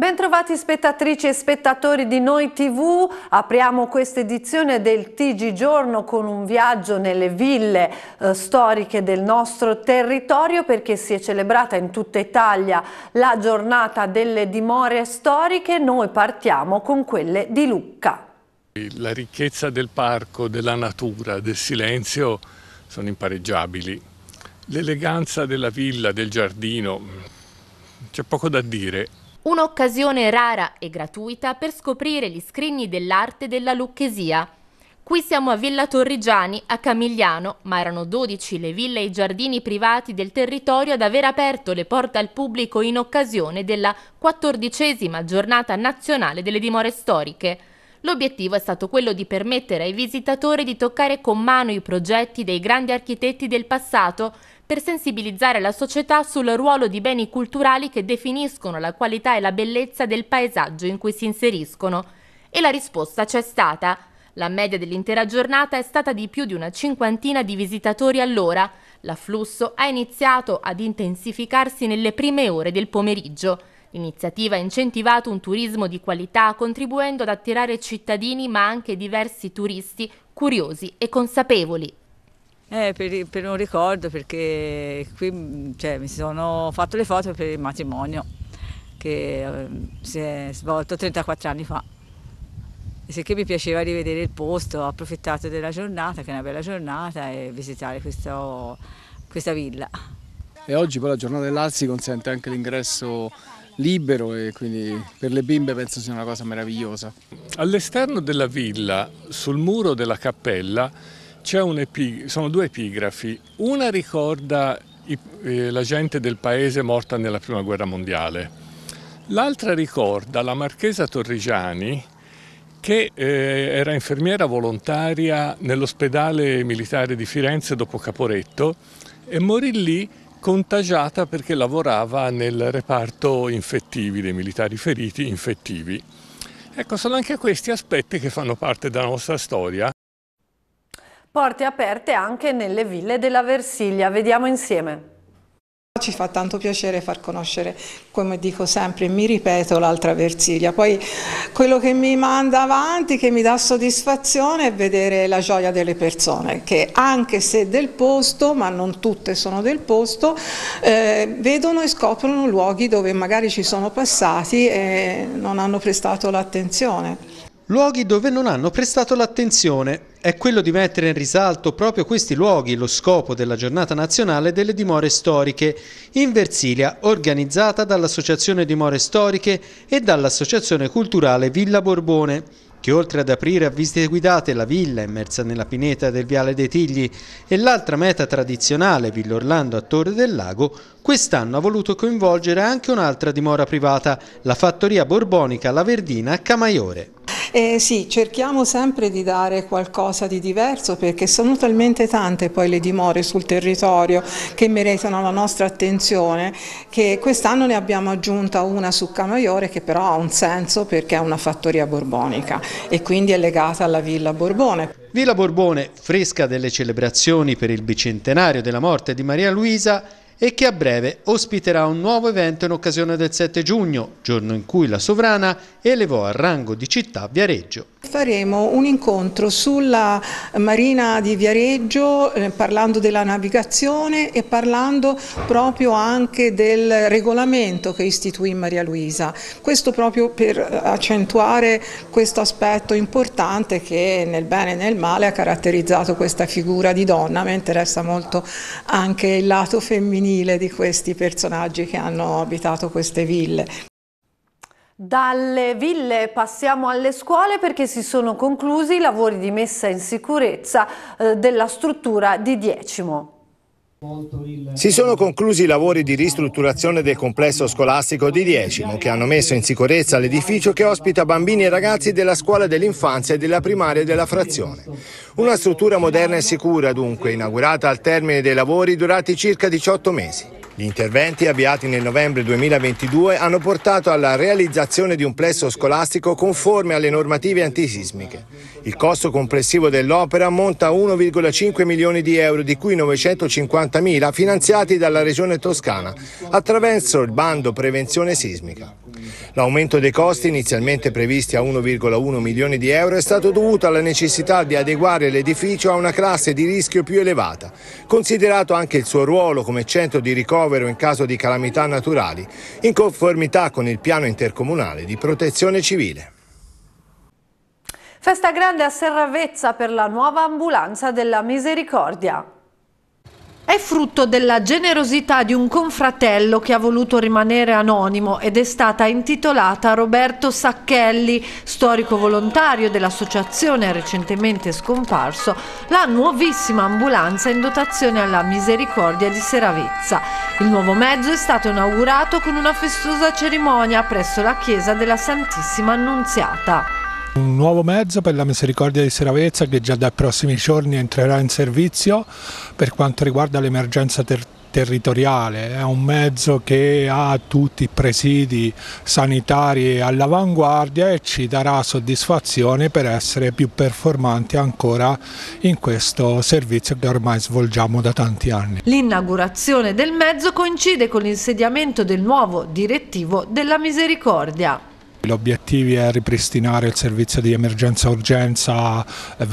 Bentrovati spettatrici e spettatori di Noi TV, apriamo questa edizione del TG Giorno con un viaggio nelle ville eh, storiche del nostro territorio perché si è celebrata in tutta Italia la giornata delle dimore storiche, noi partiamo con quelle di Lucca. La ricchezza del parco, della natura, del silenzio sono impareggiabili. L'eleganza della villa, del giardino, c'è poco da dire, Un'occasione rara e gratuita per scoprire gli scrigni dell'arte della Lucchesia. Qui siamo a Villa Torrigiani, a Camigliano, ma erano 12 le ville e i giardini privati del territorio ad aver aperto le porte al pubblico in occasione della quattordicesima giornata nazionale delle dimore storiche. L'obiettivo è stato quello di permettere ai visitatori di toccare con mano i progetti dei grandi architetti del passato per sensibilizzare la società sul ruolo di beni culturali che definiscono la qualità e la bellezza del paesaggio in cui si inseriscono. E la risposta c'è stata. La media dell'intera giornata è stata di più di una cinquantina di visitatori all'ora. L'afflusso ha iniziato ad intensificarsi nelle prime ore del pomeriggio. L'iniziativa ha incentivato un turismo di qualità contribuendo ad attirare cittadini ma anche diversi turisti curiosi e consapevoli. Eh, per, per, un ricordo perché qui mm, cioè, mi sono fatto le foto per il matrimonio che eh, si è svolto 34 anni fa. E sicché mi piaceva rivedere il posto, ho approfittato della giornata, che è una bella giornata, e visitare questo, questa villa. E oggi poi la giornata dell'Alsi consente anche l'ingresso libero e quindi per le bimbe penso sia una cosa meravigliosa. All'esterno della villa, sul muro della cappella, sono due epigrafi, una ricorda i, eh, la gente del paese morta nella Prima Guerra Mondiale, l'altra ricorda la marchesa Torrigiani che eh, era infermiera volontaria nell'ospedale militare di Firenze dopo Caporetto e morì lì contagiata perché lavorava nel reparto infettivi dei militari feriti infettivi. Ecco, sono anche questi aspetti che fanno parte della nostra storia Porte aperte anche nelle ville della Versiglia. Vediamo insieme. Ci fa tanto piacere far conoscere, come dico sempre, mi ripeto, l'altra Versiglia. Poi quello che mi manda avanti, che mi dà soddisfazione è vedere la gioia delle persone, che anche se del posto, ma non tutte sono del posto, eh, vedono e scoprono luoghi dove magari ci sono passati e non hanno prestato l'attenzione. Luoghi dove non hanno prestato l'attenzione è quello di mettere in risalto proprio questi luoghi, lo scopo della giornata nazionale delle dimore storiche in Versilia, organizzata dall'Associazione Dimore Storiche e dall'Associazione Culturale Villa Borbone che oltre ad aprire a visite guidate la villa immersa nella pineta del Viale dei Tigli e l'altra meta tradizionale, Villa Orlando a Torre del Lago, quest'anno ha voluto coinvolgere anche un'altra dimora privata, la fattoria borbonica La Verdina a Camaiore. Eh, sì, cerchiamo sempre di dare qualcosa di diverso perché sono talmente tante poi le dimore sul territorio che meritano la nostra attenzione che quest'anno ne abbiamo aggiunta una su Camaiore che però ha un senso perché è una fattoria borbonica e quindi è legata alla Villa Borbone. Villa Borbone, fresca delle celebrazioni per il bicentenario della morte di Maria Luisa, e che a breve ospiterà un nuovo evento in occasione del 7 giugno, giorno in cui la sovrana elevò a rango di città Viareggio. Faremo un incontro sulla marina di Viareggio eh, parlando della navigazione e parlando proprio anche del regolamento che istituì Maria Luisa. Questo proprio per accentuare questo aspetto importante che nel bene e nel male ha caratterizzato questa figura di donna. Mi interessa molto anche il lato femminile femminile di questi personaggi che hanno abitato queste ville. Dalle ville passiamo alle scuole perché si sono conclusi i lavori di messa in sicurezza eh, della struttura di Diecimo. Si sono conclusi i lavori di ristrutturazione del complesso scolastico di Diecimo che hanno messo in sicurezza l'edificio che ospita bambini e ragazzi della scuola dell'infanzia e della primaria della frazione. Una struttura moderna e sicura dunque, inaugurata al termine dei lavori durati circa 18 mesi. Gli interventi avviati nel novembre 2022 hanno portato alla realizzazione di un plesso scolastico conforme alle normative antisismiche. Il costo complessivo dell'opera ammonta a 1,5 milioni di euro, di cui 950 mila finanziati dalla Regione Toscana attraverso il bando Prevenzione Sismica. L'aumento dei costi, inizialmente previsti a 1,1 milioni di euro, è stato dovuto alla necessità di adeguare l'edificio a una classe di rischio più elevata, considerato anche il suo ruolo come centro di ricovero ricovero in caso di calamità naturali, in conformità con il piano intercomunale di protezione civile. Festa grande a Serravezza per la nuova ambulanza della misericordia. È frutto della generosità di un confratello che ha voluto rimanere anonimo ed è stata intitolata Roberto Sacchelli, storico volontario dell'associazione recentemente scomparso, la nuovissima ambulanza in dotazione alla misericordia di Seravezza. Il nuovo mezzo è stato inaugurato con una festosa cerimonia presso la chiesa della Santissima Annunziata. Un nuovo mezzo per la misericordia di Seravezza che già dai prossimi giorni entrerà in servizio per quanto riguarda l'emergenza terrestre territoriale, è un mezzo che ha tutti i presidi sanitari all'avanguardia e ci darà soddisfazione per essere più performanti ancora in questo servizio che ormai svolgiamo da tanti anni. L'inaugurazione del mezzo coincide con l'insediamento del nuovo direttivo della misericordia. L'obiettivo è ripristinare il servizio di emergenza-urgenza eh,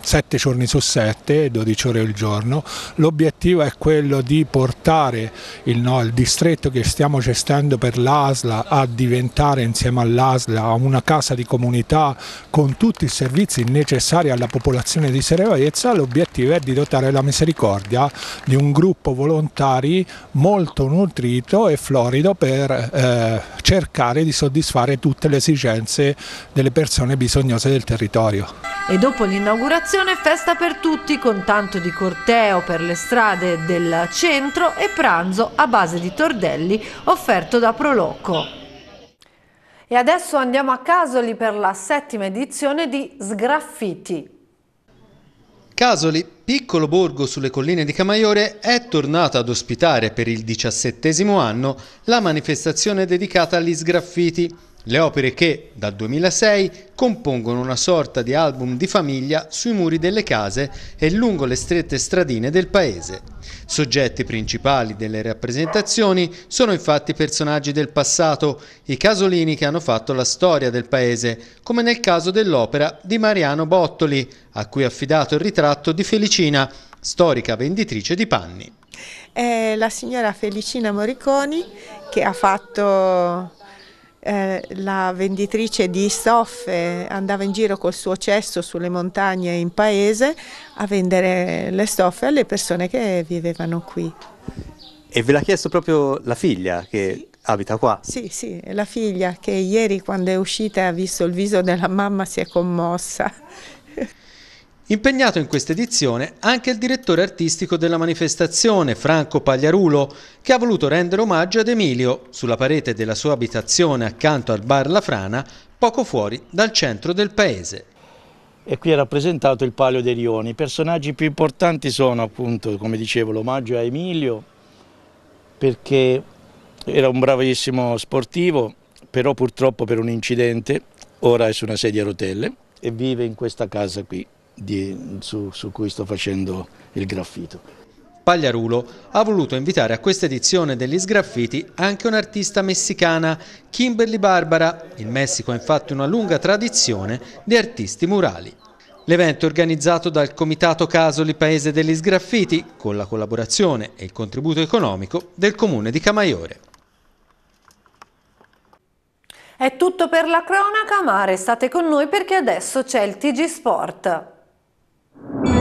7 eh, giorni su 7, 12 ore al giorno. L'obiettivo è quello di portare il, no, il distretto che stiamo gestendo per l'ASLA a diventare insieme all'ASLA una casa di comunità con tutti i servizi necessari alla popolazione di Serevaezza. L'obiettivo è di dotare la misericordia di un gruppo volontari molto nutrito e florido per eh, cercare di soddisfare soddisfare tutte le esigenze delle persone bisognose del territorio. E dopo l'inaugurazione festa per tutti con tanto di corteo per le strade del centro e pranzo a base di tordelli offerto da Proloco. E adesso andiamo a Casoli per la settima edizione di Sgraffiti. Casoli piccolo borgo sulle colline di Camaiore è tornato ad ospitare per il diciassettesimo anno la manifestazione dedicata agli sgraffiti le opere che, dal 2006, compongono una sorta di album di famiglia sui muri delle case e lungo le strette stradine del paese. Soggetti principali delle rappresentazioni sono infatti personaggi del passato, i casolini che hanno fatto la storia del paese, come nel caso dell'opera di Mariano Bottoli, a cui è affidato il ritratto di Felicina, storica venditrice di panni. È la signora Felicina Moriconi che ha fatto eh, la venditrice di stoffe andava in giro col suo cesso sulle montagne in paese a vendere le stoffe alle persone che vivevano qui. E ve l'ha chiesto proprio la figlia che sì. abita qua? Sì, sì, la figlia che ieri quando è uscita ha visto il viso della mamma si è commossa. Impegnato in questa edizione anche il direttore artistico della manifestazione, Franco Pagliarulo, che ha voluto rendere omaggio ad Emilio, sulla parete della sua abitazione accanto al bar La Frana, poco fuori dal centro del paese. E qui è rappresentato il Palio dei Rioni. I personaggi più importanti sono appunto, come dicevo, l'omaggio a Emilio, perché era un bravissimo sportivo, però purtroppo per un incidente ora è su una sedia a rotelle e vive in questa casa qui di, su, su cui sto facendo il graffito. Pagliarulo ha voluto invitare a questa edizione degli sgraffiti anche un'artista messicana, Kimberly Barbara. Il Messico ha infatti una lunga tradizione di artisti murali. L'evento è organizzato dal Comitato Casoli Paese degli Sgraffiti con la collaborazione e il contributo economico del Comune di Camaiore. È tutto per la cronaca, ma restate con noi perché adesso c'è il TG Sport. Thank you.